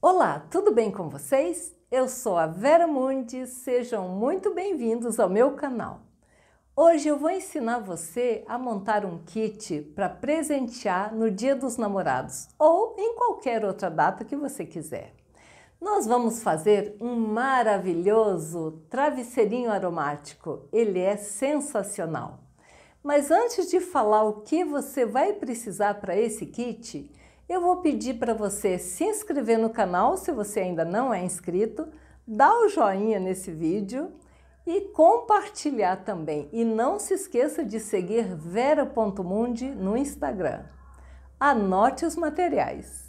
Olá, tudo bem com vocês? Eu sou a Vera Mundi, sejam muito bem-vindos ao meu canal. Hoje eu vou ensinar você a montar um kit para presentear no Dia dos Namorados ou em qualquer outra data que você quiser. Nós vamos fazer um maravilhoso travesseirinho aromático, ele é sensacional. Mas antes de falar o que você vai precisar para esse kit, eu vou pedir para você se inscrever no canal se você ainda não é inscrito, dar o joinha nesse vídeo e compartilhar também. E não se esqueça de seguir vera.mundi no Instagram. Anote os materiais.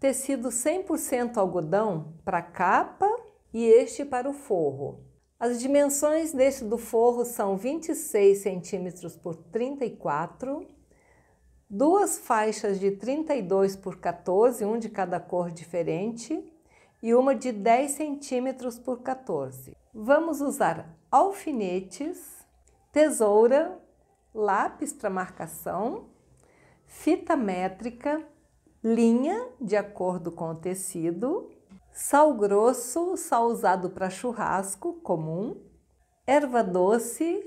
Tecido 100% algodão para capa e este para o forro. As dimensões deste do forro são 26 centímetros por 34 duas faixas de 32 por 14, um de cada cor diferente, e uma de 10 centímetros por 14. Vamos usar alfinetes, tesoura, lápis para marcação, fita métrica, linha de acordo com o tecido, sal grosso, sal usado para churrasco comum, erva doce,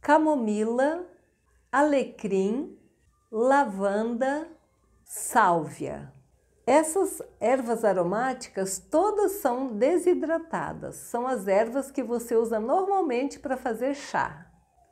camomila, alecrim, lavanda, sálvia. Essas ervas aromáticas todas são desidratadas, são as ervas que você usa normalmente para fazer chá.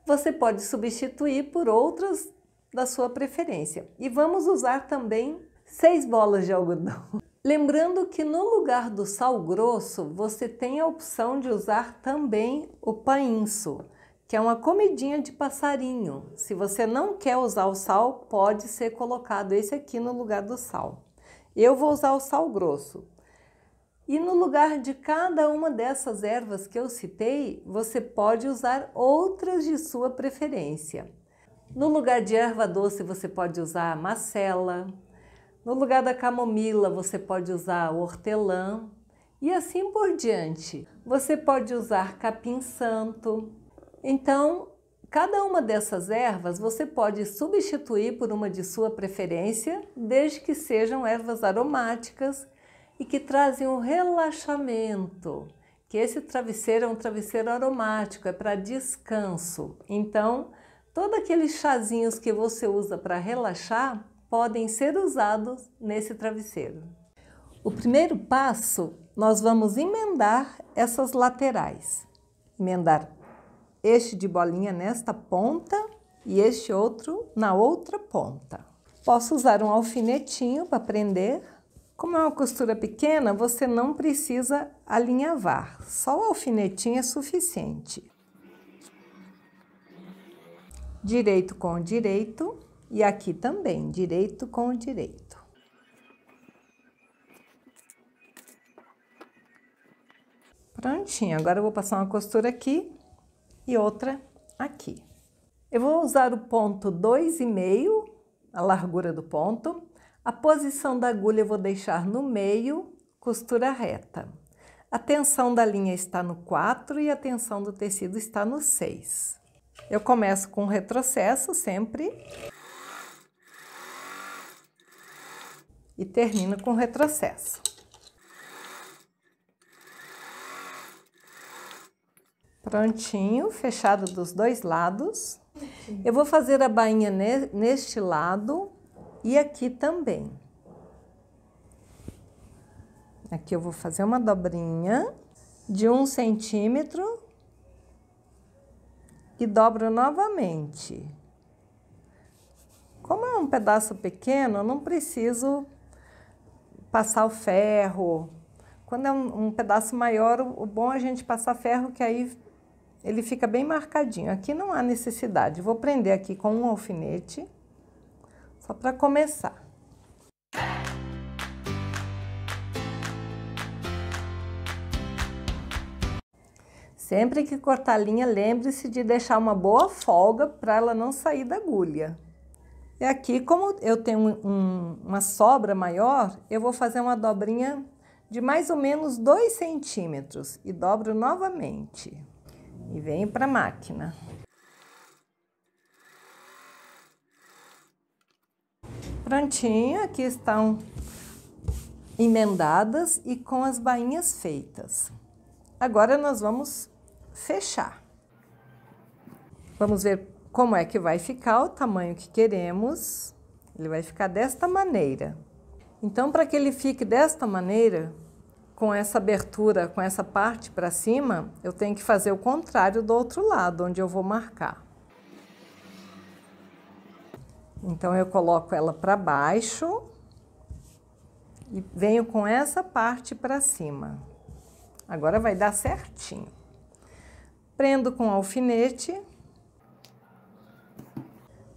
Você pode substituir por outras da sua preferência. E vamos usar também seis bolas de algodão. Lembrando que no lugar do sal grosso, você tem a opção de usar também o painço que é uma comidinha de passarinho. Se você não quer usar o sal, pode ser colocado esse aqui no lugar do sal. Eu vou usar o sal grosso. E no lugar de cada uma dessas ervas que eu citei, você pode usar outras de sua preferência. No lugar de erva doce, você pode usar a macela. No lugar da camomila, você pode usar o hortelã. E assim por diante. Você pode usar capim santo, então, cada uma dessas ervas você pode substituir por uma de sua preferência, desde que sejam ervas aromáticas e que trazem um relaxamento. Que esse travesseiro é um travesseiro aromático, é para descanso. Então, todos aqueles chazinhos que você usa para relaxar podem ser usados nesse travesseiro. O primeiro passo, nós vamos emendar essas laterais. Emendar este de bolinha nesta ponta e este outro na outra ponta. Posso usar um alfinetinho para prender. Como é uma costura pequena, você não precisa alinhavar, só o alfinetinho é suficiente. Direito com direito e aqui também, direito com direito. Prontinho, agora eu vou passar uma costura aqui e outra aqui. Eu vou usar o ponto 2,5, a largura do ponto. A posição da agulha eu vou deixar no meio, costura reta. A tensão da linha está no 4 e a tensão do tecido está no 6. Eu começo com retrocesso sempre. E termino com retrocesso. Prontinho, fechado dos dois lados. Eu vou fazer a bainha neste lado e aqui também. Aqui eu vou fazer uma dobrinha de um centímetro e dobro novamente. Como é um pedaço pequeno, eu não preciso passar o ferro. Quando é um, um pedaço maior, o, o bom é a gente passar ferro, que aí ele fica bem marcadinho. Aqui não há necessidade. Vou prender aqui com um alfinete, só para começar. Sempre que cortar a linha, lembre-se de deixar uma boa folga para ela não sair da agulha. E aqui, como eu tenho um, uma sobra maior, eu vou fazer uma dobrinha de mais ou menos 2 centímetros e dobro novamente e venho para a máquina. Prontinho, aqui estão emendadas e com as bainhas feitas. Agora nós vamos fechar. Vamos ver como é que vai ficar o tamanho que queremos. Ele vai ficar desta maneira. Então, para que ele fique desta maneira, com essa abertura, com essa parte para cima, eu tenho que fazer o contrário do outro lado, onde eu vou marcar. Então eu coloco ela para baixo e venho com essa parte para cima. Agora vai dar certinho. Prendo com alfinete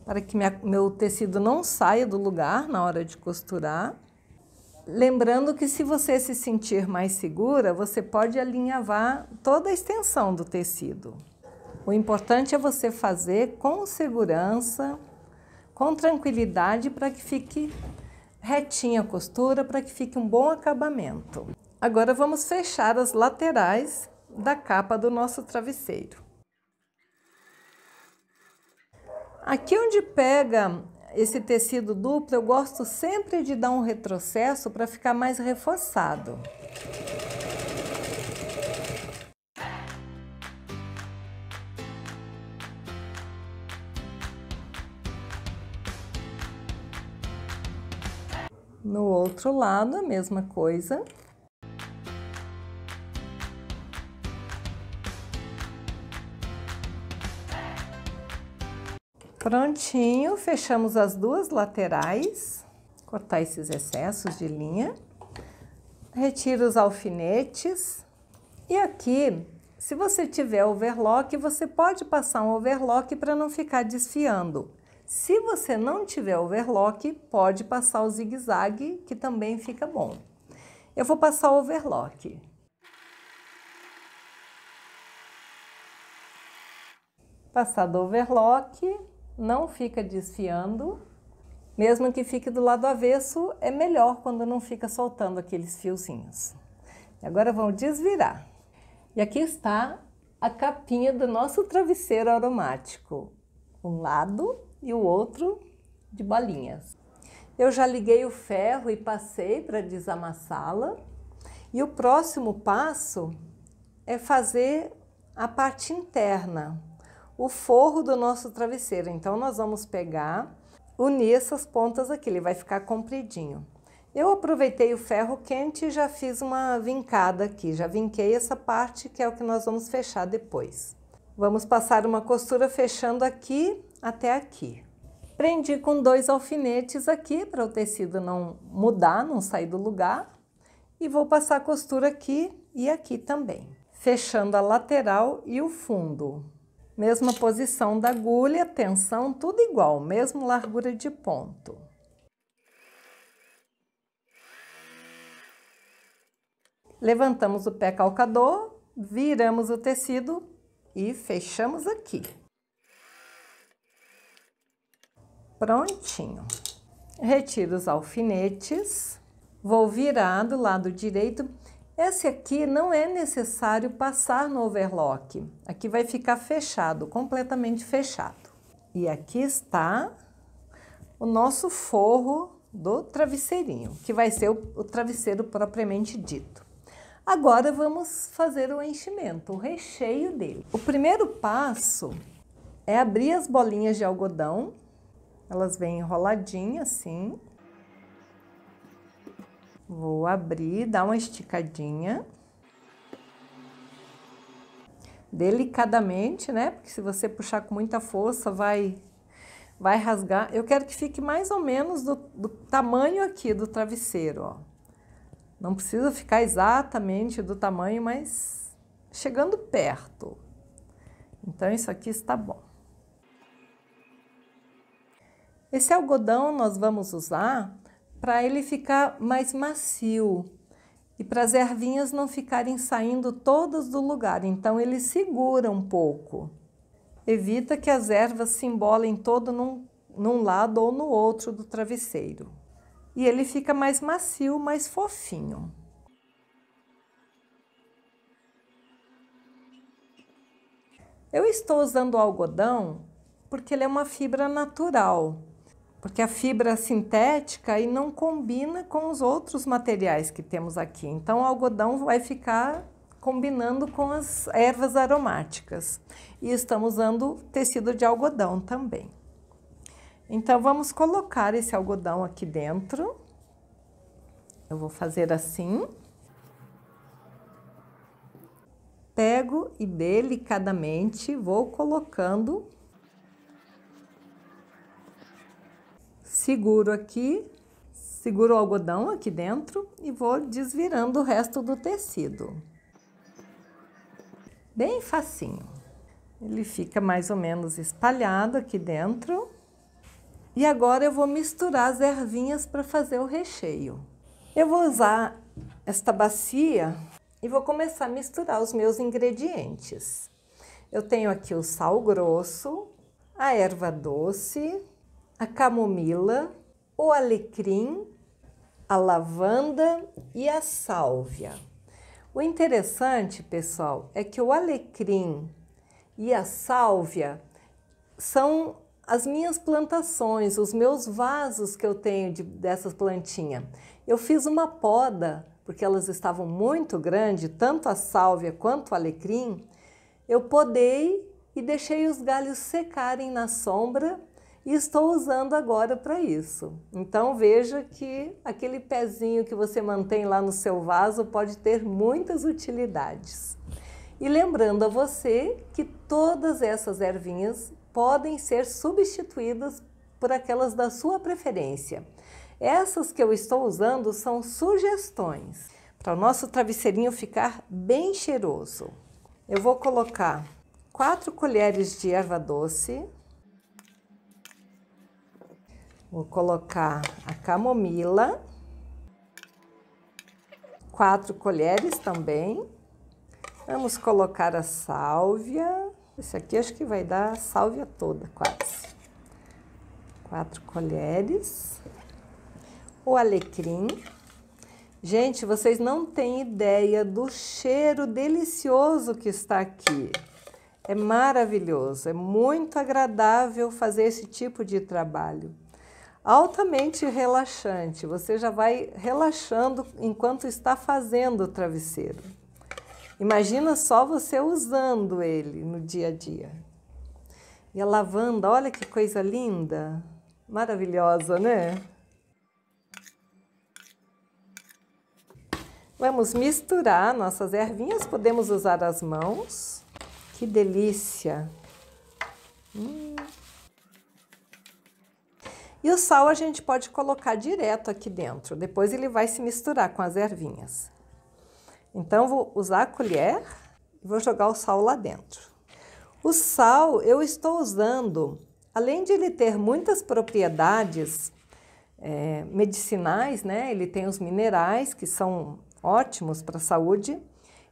para que minha, meu tecido não saia do lugar na hora de costurar. Lembrando que se você se sentir mais segura, você pode alinhavar toda a extensão do tecido. O importante é você fazer com segurança, com tranquilidade, para que fique retinha a costura, para que fique um bom acabamento. Agora vamos fechar as laterais da capa do nosso travesseiro. Aqui onde pega esse tecido duplo, eu gosto sempre de dar um retrocesso para ficar mais reforçado. No outro lado, a mesma coisa. Prontinho, fechamos as duas laterais, cortar esses excessos de linha. Retiro os alfinetes. E aqui, se você tiver overlock, você pode passar um overlock para não ficar desfiando. Se você não tiver overlock, pode passar o zigue-zague, que também fica bom. Eu vou passar o overlock. Passado o overlock, não fica desfiando. Mesmo que fique do lado avesso, é melhor quando não fica soltando aqueles fiozinhos. Agora vamos desvirar. E aqui está a capinha do nosso travesseiro aromático. Um lado e o outro de bolinhas. Eu já liguei o ferro e passei para desamassá-la. E o próximo passo é fazer a parte interna o forro do nosso travesseiro. Então, nós vamos pegar, unir essas pontas aqui, ele vai ficar compridinho. Eu aproveitei o ferro quente e já fiz uma vincada aqui, já vinquei essa parte que é o que nós vamos fechar depois. Vamos passar uma costura fechando aqui até aqui. Prendi com dois alfinetes aqui para o tecido não mudar, não sair do lugar. E vou passar a costura aqui e aqui também, fechando a lateral e o fundo. Mesma posição da agulha, tensão, tudo igual, mesmo largura de ponto. Levantamos o pé calcador, viramos o tecido e fechamos aqui. Prontinho. Retiro os alfinetes, vou virar do lado direito esse aqui não é necessário passar no overlock. Aqui vai ficar fechado, completamente fechado. E aqui está o nosso forro do travesseirinho, que vai ser o, o travesseiro propriamente dito. Agora vamos fazer o enchimento, o recheio dele. O primeiro passo é abrir as bolinhas de algodão. Elas vêm enroladinhas assim. Vou abrir, dar uma esticadinha. Delicadamente, né? Porque se você puxar com muita força, vai vai rasgar. Eu quero que fique mais ou menos do, do tamanho aqui do travesseiro, ó. Não precisa ficar exatamente do tamanho, mas chegando perto. Então, isso aqui está bom. Esse algodão nós vamos usar para ele ficar mais macio e para as ervinhas não ficarem saindo todas do lugar. Então ele segura um pouco. Evita que as ervas se embolem todo num, num lado ou no outro do travesseiro. E ele fica mais macio, mais fofinho. Eu estou usando o algodão porque ele é uma fibra natural porque a fibra sintética e não combina com os outros materiais que temos aqui. Então, o algodão vai ficar combinando com as ervas aromáticas. E estamos usando tecido de algodão também. Então, vamos colocar esse algodão aqui dentro. Eu vou fazer assim. Pego e delicadamente vou colocando Seguro aqui, seguro o algodão aqui dentro e vou desvirando o resto do tecido. Bem facinho. Ele fica mais ou menos espalhado aqui dentro. E agora eu vou misturar as ervinhas para fazer o recheio. Eu vou usar esta bacia e vou começar a misturar os meus ingredientes. Eu tenho aqui o sal grosso, a erva doce, a camomila, o alecrim, a lavanda e a sálvia. O interessante, pessoal, é que o alecrim e a sálvia são as minhas plantações, os meus vasos que eu tenho de, dessas plantinhas. Eu fiz uma poda, porque elas estavam muito grandes, tanto a sálvia quanto o alecrim. Eu podei e deixei os galhos secarem na sombra e estou usando agora para isso. Então veja que aquele pezinho que você mantém lá no seu vaso pode ter muitas utilidades. E lembrando a você que todas essas ervinhas podem ser substituídas por aquelas da sua preferência. Essas que eu estou usando são sugestões para o nosso travesseirinho ficar bem cheiroso. Eu vou colocar 4 colheres de erva doce, Vou colocar a camomila, quatro colheres também. Vamos colocar a sálvia. Esse aqui acho que vai dar a sálvia toda, quase. Quatro colheres. O alecrim. Gente, vocês não têm ideia do cheiro delicioso que está aqui. É maravilhoso, é muito agradável fazer esse tipo de trabalho altamente relaxante. Você já vai relaxando enquanto está fazendo o travesseiro. Imagina só você usando ele no dia a dia. E a lavanda, olha que coisa linda, maravilhosa, né? Vamos misturar nossas ervinhas, podemos usar as mãos. Que delícia! Hum. E o sal a gente pode colocar direto aqui dentro, depois ele vai se misturar com as ervinhas. Então vou usar a colher e vou jogar o sal lá dentro. O sal eu estou usando, além de ele ter muitas propriedades é, medicinais, né? Ele tem os minerais que são ótimos para a saúde.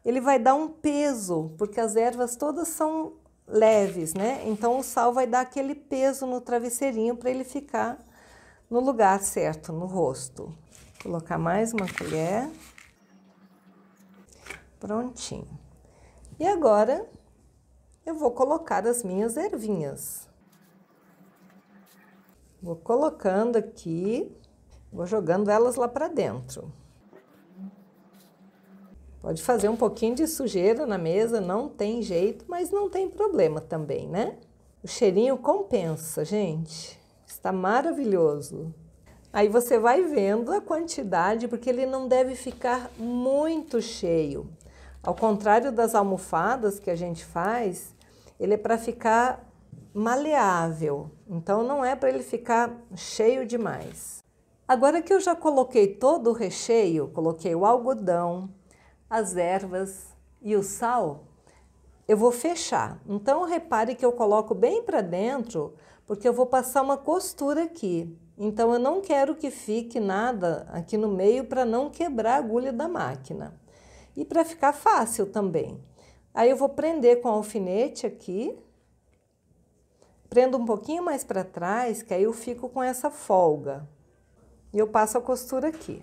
Ele vai dar um peso, porque as ervas todas são leves, né? Então o sal vai dar aquele peso no travesseirinho para ele ficar no lugar certo, no rosto. Vou colocar mais uma colher. Prontinho. E agora eu vou colocar as minhas ervinhas. Vou colocando aqui, vou jogando elas lá para dentro. Pode fazer um pouquinho de sujeira na mesa, não tem jeito, mas não tem problema também, né? O cheirinho compensa, gente. Está maravilhoso. Aí você vai vendo a quantidade, porque ele não deve ficar muito cheio. Ao contrário das almofadas que a gente faz, ele é para ficar maleável. Então não é para ele ficar cheio demais. Agora que eu já coloquei todo o recheio, coloquei o algodão, as ervas e o sal, eu vou fechar. Então, repare que eu coloco bem para dentro, porque eu vou passar uma costura aqui. Então, eu não quero que fique nada aqui no meio para não quebrar a agulha da máquina. E para ficar fácil também. Aí, eu vou prender com alfinete aqui. Prendo um pouquinho mais para trás, que aí eu fico com essa folga. E eu passo a costura aqui.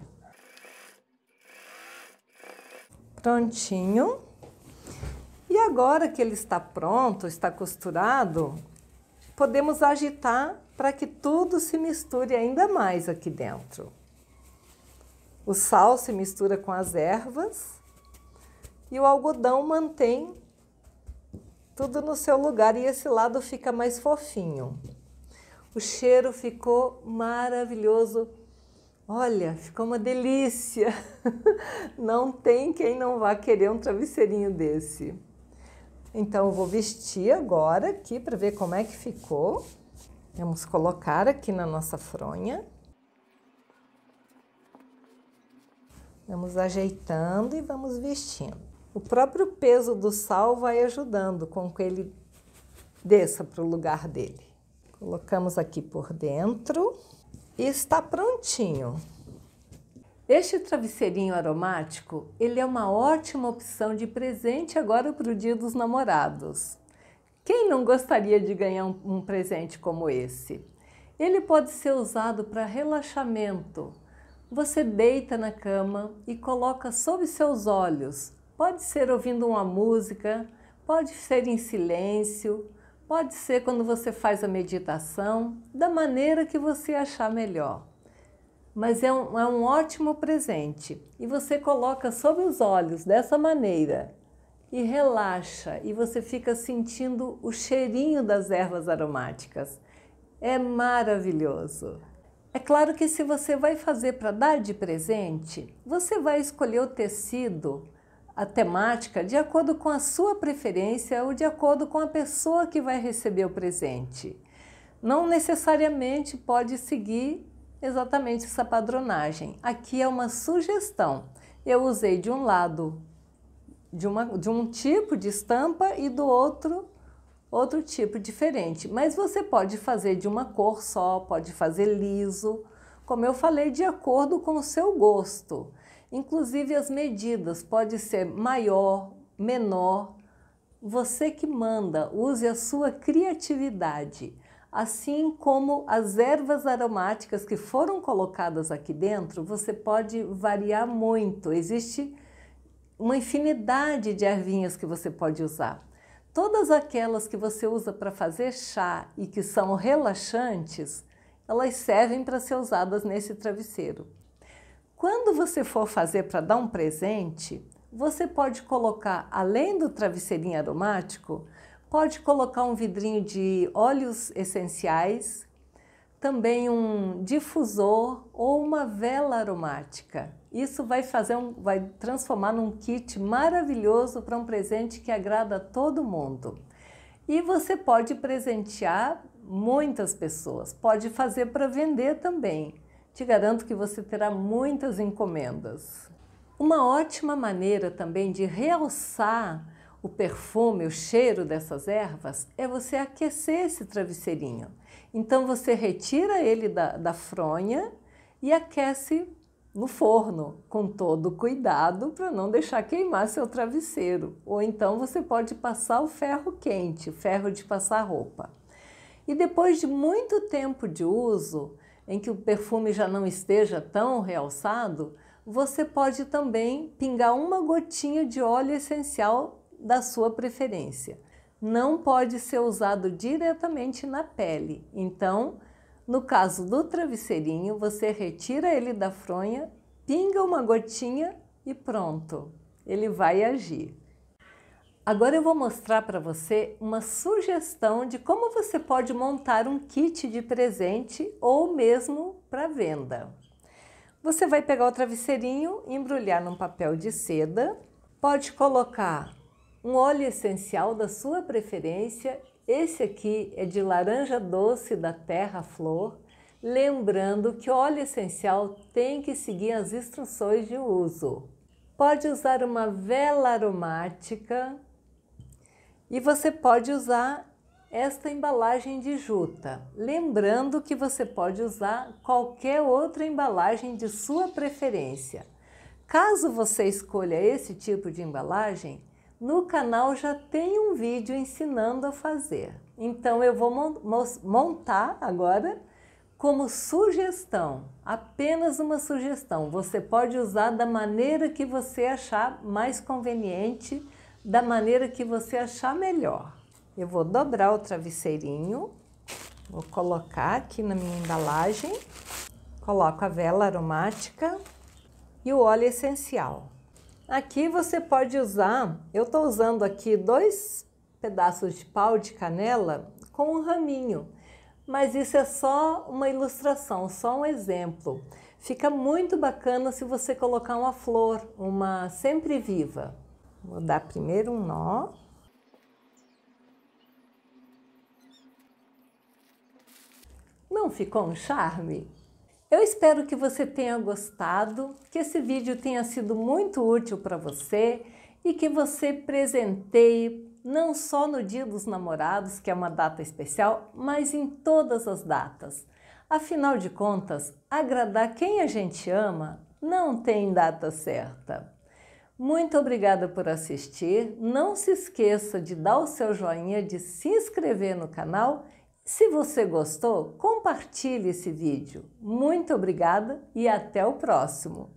prontinho. E agora que ele está pronto, está costurado, podemos agitar para que tudo se misture ainda mais aqui dentro. O sal se mistura com as ervas e o algodão mantém tudo no seu lugar e esse lado fica mais fofinho. O cheiro ficou maravilhoso Olha, ficou uma delícia! Não tem quem não vá querer um travesseirinho desse. Então, eu vou vestir agora aqui para ver como é que ficou. Vamos colocar aqui na nossa fronha. Vamos ajeitando e vamos vestindo. O próprio peso do sal vai ajudando com que ele desça para o lugar dele. Colocamos aqui por dentro e está prontinho. Este travesseirinho aromático, ele é uma ótima opção de presente agora para o Dia dos Namorados. Quem não gostaria de ganhar um, um presente como esse? Ele pode ser usado para relaxamento. Você deita na cama e coloca sob seus olhos. Pode ser ouvindo uma música, pode ser em silêncio, Pode ser quando você faz a meditação, da maneira que você achar melhor. Mas é um, é um ótimo presente e você coloca sobre os olhos dessa maneira e relaxa e você fica sentindo o cheirinho das ervas aromáticas. É maravilhoso. É claro que se você vai fazer para dar de presente, você vai escolher o tecido a temática de acordo com a sua preferência ou de acordo com a pessoa que vai receber o presente. Não necessariamente pode seguir exatamente essa padronagem. Aqui é uma sugestão. Eu usei de um lado de, uma, de um tipo de estampa e do outro outro tipo diferente. Mas você pode fazer de uma cor só, pode fazer liso, como eu falei, de acordo com o seu gosto inclusive as medidas, pode ser maior, menor. Você que manda, use a sua criatividade. Assim como as ervas aromáticas que foram colocadas aqui dentro, você pode variar muito. Existe uma infinidade de ervinhas que você pode usar. Todas aquelas que você usa para fazer chá e que são relaxantes, elas servem para ser usadas nesse travesseiro. Quando você for fazer para dar um presente, você pode colocar, além do travesseirinho aromático, pode colocar um vidrinho de óleos essenciais, também um difusor ou uma vela aromática. Isso vai fazer um, vai transformar num kit maravilhoso para um presente que agrada a todo mundo. E você pode presentear muitas pessoas, pode fazer para vender também. Te garanto que você terá muitas encomendas. Uma ótima maneira também de realçar o perfume, o cheiro dessas ervas, é você aquecer esse travesseirinho. Então você retira ele da, da fronha e aquece no forno, com todo cuidado para não deixar queimar seu travesseiro. Ou então você pode passar o ferro quente, ferro de passar roupa. E depois de muito tempo de uso, em que o perfume já não esteja tão realçado, você pode também pingar uma gotinha de óleo essencial da sua preferência. Não pode ser usado diretamente na pele. Então, no caso do travesseirinho, você retira ele da fronha, pinga uma gotinha e pronto, ele vai agir. Agora eu vou mostrar para você uma sugestão de como você pode montar um kit de presente ou mesmo para venda. Você vai pegar o travesseirinho, embrulhar num papel de seda, pode colocar um óleo essencial da sua preferência. Esse aqui é de laranja doce da Terra Flor. Lembrando que óleo essencial tem que seguir as instruções de uso. Pode usar uma vela aromática e você pode usar esta embalagem de juta, lembrando que você pode usar qualquer outra embalagem de sua preferência. Caso você escolha esse tipo de embalagem, no canal já tem um vídeo ensinando a fazer. Então eu vou montar agora como sugestão, apenas uma sugestão. Você pode usar da maneira que você achar mais conveniente da maneira que você achar melhor. Eu vou dobrar o travesseirinho, vou colocar aqui na minha embalagem, coloco a vela aromática e o óleo essencial. Aqui você pode usar, eu estou usando aqui dois pedaços de pau de canela com um raminho, mas isso é só uma ilustração, só um exemplo. Fica muito bacana se você colocar uma flor, uma sempre viva. Vou dar primeiro um nó. Não ficou um charme? Eu espero que você tenha gostado, que esse vídeo tenha sido muito útil para você e que você presenteie não só no Dia dos Namorados, que é uma data especial, mas em todas as datas. Afinal de contas, agradar quem a gente ama não tem data certa. Muito obrigada por assistir. Não se esqueça de dar o seu joinha, de se inscrever no canal. Se você gostou, compartilhe esse vídeo. Muito obrigada e até o próximo!